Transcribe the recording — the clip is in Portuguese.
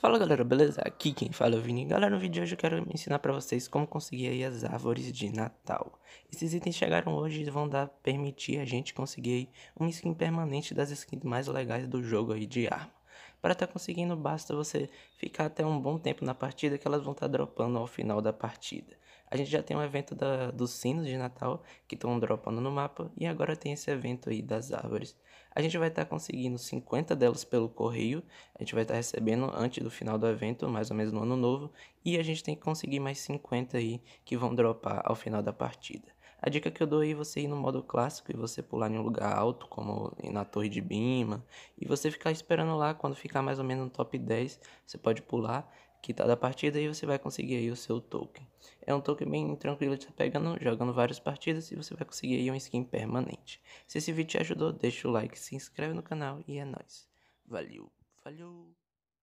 Fala galera, beleza? Aqui quem fala é o Vini. Galera, no vídeo de hoje eu quero ensinar para vocês como conseguir aí as árvores de Natal. Esses itens chegaram hoje e vão dar, permitir a gente conseguir aí um skin permanente das skins mais legais do jogo aí de arma. Para estar tá conseguindo basta você ficar até um bom tempo na partida que elas vão estar tá dropando ao final da partida. A gente já tem um evento da, dos sinos de Natal, que estão dropando no mapa, e agora tem esse evento aí das árvores. A gente vai estar tá conseguindo 50 delas pelo correio, a gente vai estar tá recebendo antes do final do evento, mais ou menos no ano novo, e a gente tem que conseguir mais 50 aí que vão dropar ao final da partida. A dica que eu dou aí é você ir no modo clássico e você pular em um lugar alto, como na torre de Bima, e você ficar esperando lá, quando ficar mais ou menos no top 10, você pode pular quitada tá a partida e você vai conseguir aí o seu token. É um token bem tranquilo de estar pegando, jogando várias partidas e você vai conseguir aí um skin permanente. Se esse vídeo te ajudou, deixa o like, se inscreve no canal e é nóis. Valeu, valeu!